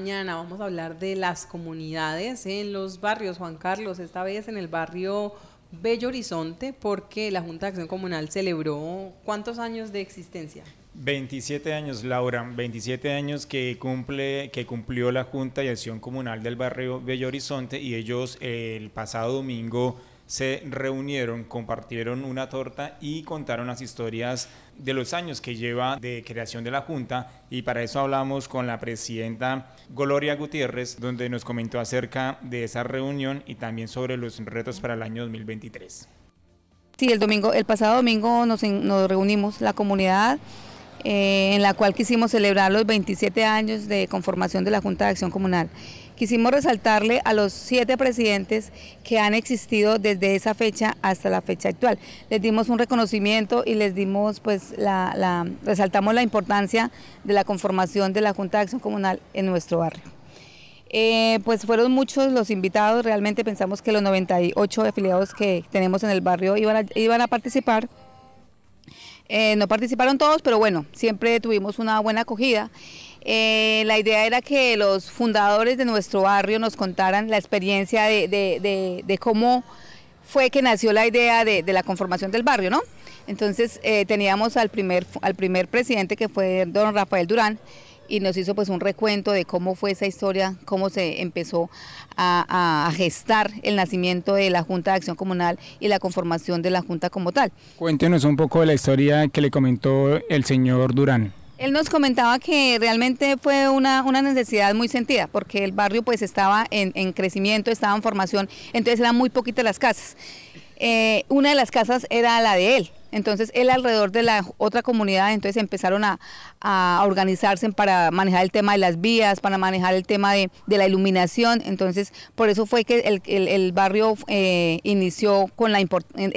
Mañana vamos a hablar de las comunidades en los barrios, Juan Carlos, esta vez en el barrio Bello Horizonte, porque la Junta de Acción Comunal celebró cuántos años de existencia. 27 años, Laura, 27 años que cumple, que cumplió la Junta de Acción Comunal del barrio Bello Horizonte y ellos eh, el pasado domingo se reunieron, compartieron una torta y contaron las historias de los años que lleva de creación de la Junta y para eso hablamos con la presidenta Gloria Gutiérrez, donde nos comentó acerca de esa reunión y también sobre los retos para el año 2023. Sí, el domingo, el pasado domingo nos, nos reunimos la comunidad eh, en la cual quisimos celebrar los 27 años de conformación de la Junta de Acción Comunal quisimos resaltarle a los siete presidentes que han existido desde esa fecha hasta la fecha actual. Les dimos un reconocimiento y les dimos, pues, la, resaltamos la importancia de la conformación de la Junta de Acción Comunal en nuestro barrio. Eh, pues fueron muchos los invitados, realmente pensamos que los 98 afiliados que tenemos en el barrio iban a, a participar. Eh, no participaron todos, pero bueno, siempre tuvimos una buena acogida. Eh, la idea era que los fundadores de nuestro barrio nos contaran la experiencia de, cómo fue que nació la idea de, la conformación del barrio, ¿no? Entonces eh, teníamos al primer, al primer presidente que fue don Rafael Durán y nos hizo pues un recuento de cómo fue esa historia, cómo se empezó a, a, gestar el nacimiento de la Junta de Acción Comunal y la conformación de la Junta como tal. Cuéntenos un poco de la historia que le comentó el señor Durán. Él nos comentaba que realmente fue una, necesidad muy sentida, porque el barrio pues estaba en, crecimiento, estaba en formación, entonces eran muy poquitas las casas. Eh, una de las casas era la de él, entonces el alrededor de la otra comunidad, entonces empezaron a, a organizarse para manejar el tema de las vías, para manejar el tema de, de la iluminación. Entonces por eso fue que el, el, barrio eh, inició con la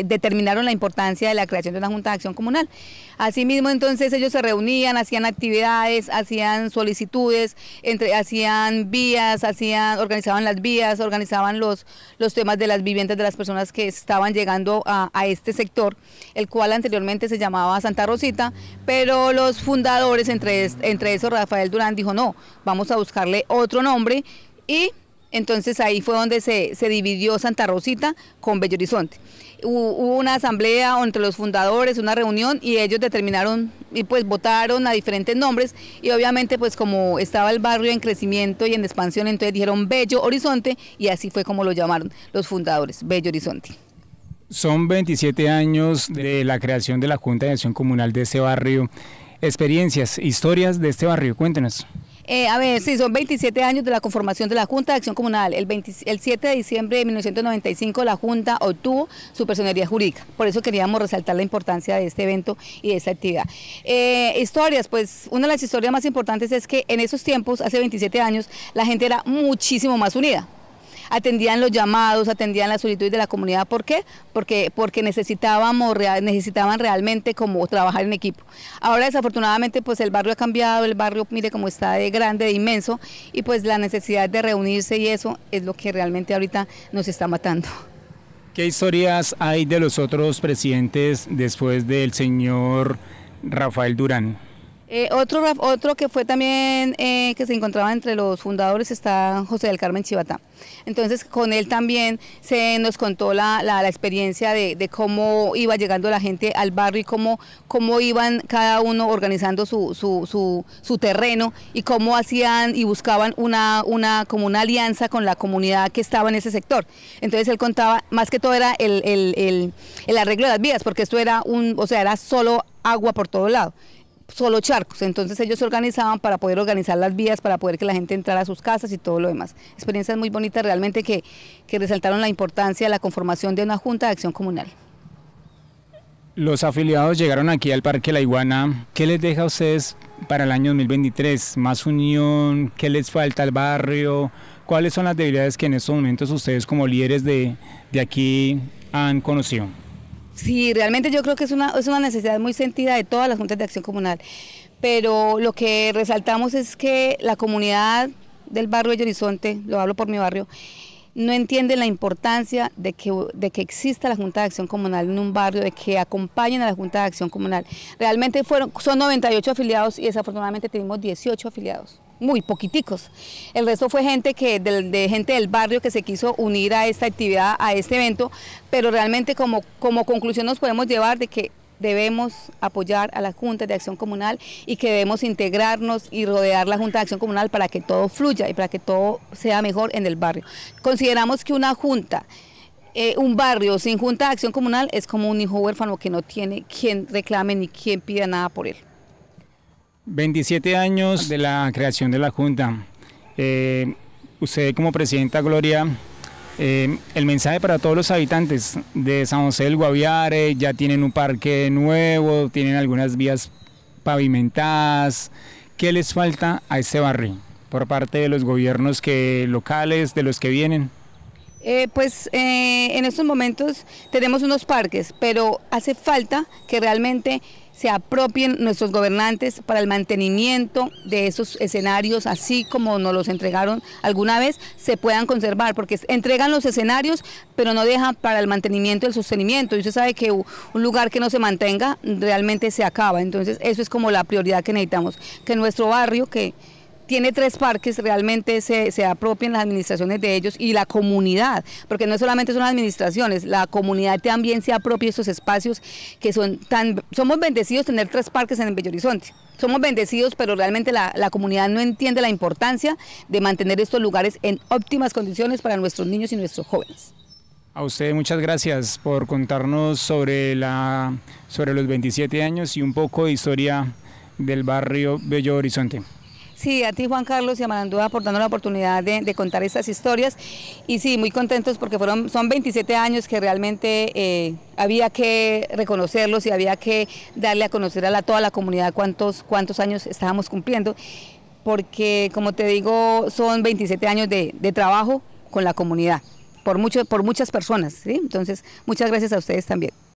determinaron la importancia de la creación de una Junta de Acción Comunal. Asimismo entonces ellos se reunían, hacían actividades, hacían solicitudes, entre, hacían vías, hacían, organizaban las vías, organizaban los, los temas de las viviendas de las personas que estaban llegando a, a este sector, el cual anteriormente se llamaba Santa Rosita, pero los fundadores, entre, entre eso Rafael Durán, dijo, no, vamos a buscarle otro nombre y entonces ahí fue donde se, se, dividió Santa Rosita con Bello Horizonte. Hubo una asamblea entre los fundadores, una reunión y ellos determinaron y pues votaron a diferentes nombres y obviamente pues como estaba el barrio en crecimiento y en expansión, entonces dijeron Bello Horizonte y así fue como lo llamaron los fundadores, Bello Horizonte. Son 27 años de la creación de la Junta de Acción Comunal de este barrio. Experiencias, historias de este barrio, cuéntenos. Eh, a ver, sí, son 27 años de la conformación de la Junta de Acción Comunal. El, 7 de diciembre de 1995 la Junta obtuvo su personería jurídica. Por eso queríamos resaltar la importancia de este evento y de esta actividad. Eh, historias, pues una de las historias más importantes es que en esos tiempos, hace 27 años, la gente era muchísimo más unida atendían los llamados, atendían la solicitud de la comunidad. ¿Por qué? Porque, porque necesitábamos, necesitaban realmente como trabajar en equipo. Ahora desafortunadamente pues el barrio ha cambiado, el barrio mire cómo está de grande, de inmenso y pues la necesidad de reunirse y eso es lo que realmente ahorita nos está matando. ¿Qué historias hay de los otros presidentes después del señor Rafael Durán? Eh, otro, otro que fue también, eh, que se encontraba entre los fundadores, está José del Carmen Chivatá. Entonces, con él también se nos contó la, experiencia de, cómo iba llegando la gente al barrio y cómo, cómo iban cada uno organizando su, su, su, terreno y cómo hacían y buscaban una, alianza con la comunidad que estaba en ese sector. Entonces, él contaba, más que todo era el, el arreglo de las vías, porque esto era, un, o sea, era solo agua por todo lado solo charcos, entonces ellos se organizaban para poder organizar las vías, para poder que la gente entrara a sus casas y todo lo demás. Experiencias muy bonitas realmente que, resaltaron la importancia de la conformación de una Junta de Acción Comunal. Los afiliados llegaron aquí al Parque La Iguana. ¿Qué les deja a ustedes para el año 2023? ¿Más unión? ¿Qué les falta al barrio? ¿Cuáles son las debilidades que en estos momentos ustedes como líderes de aquí han conocido? Sí, realmente yo creo que es una, es una necesidad muy sentida de todas las juntas de acción comunal, pero lo que resaltamos es que la comunidad del barrio de Horizonte, lo hablo por mi barrio, no entiende la importancia de que, de que exista la Junta de Acción Comunal en un barrio, de que acompañen a la Junta de Acción Comunal. Realmente fueron, son 98 afiliados y desafortunadamente tenemos 18 afiliados muy poquiticos. El resto fue gente que de, gente del barrio que se quiso unir a esta actividad, a este evento, pero realmente como, como conclusión nos podemos llevar de que debemos apoyar a la Junta de Acción Comunal y que debemos integrarnos y rodear la Junta de Acción Comunal para que todo fluya y para que todo sea mejor en el barrio. Consideramos que una junta eh, un barrio sin junta de acción comunal es como un hijo huérfano que no tiene quien reclame ni quien pida nada por él. 27 años de la creación de la Junta. Eh, usted como presidenta Gloria, eh, el mensaje para todos los habitantes de San José del Guaviare, ya tienen un parque nuevo, tienen algunas vías pavimentadas. ¿Qué les falta a este barrio por parte de los gobiernos que, locales, de los que vienen? Eh, pues eh, en estos momentos tenemos unos parques, pero hace falta que realmente se apropien nuestros gobernantes para el mantenimiento de esos escenarios, así como nos los entregaron alguna vez, se puedan conservar, porque entregan los escenarios, pero no dejan para el mantenimiento y el sostenimiento. Y usted sabe que un lugar que no se mantenga realmente se acaba. Entonces, eso es como la prioridad que necesitamos, que nuestro barrio, que tiene tres parques, realmente se, se apropian las administraciones de ellos y la comunidad, porque no solamente son las administraciones, la comunidad también se apropia estos espacios que son tan... Somos bendecidos tener tres parques en Bello Horizonte, somos bendecidos, pero realmente la, comunidad no entiende la importancia de mantener estos lugares en óptimas condiciones para nuestros niños y nuestros jóvenes. A usted muchas gracias por contarnos sobre, la, sobre los 27 años y un poco de historia del barrio Bello Horizonte. Sí, a ti Juan Carlos y a Marandúa por darnos la oportunidad de, contar estas historias y sí, muy contentos porque fueron, son 27 años que realmente eh, había que reconocerlos y había que darle a conocer a toda la comunidad cuántos, cuántos años estábamos cumpliendo porque como te digo son 27 años de, trabajo con la comunidad, por, mucho, por muchas personas, entonces muchas gracias a ustedes también.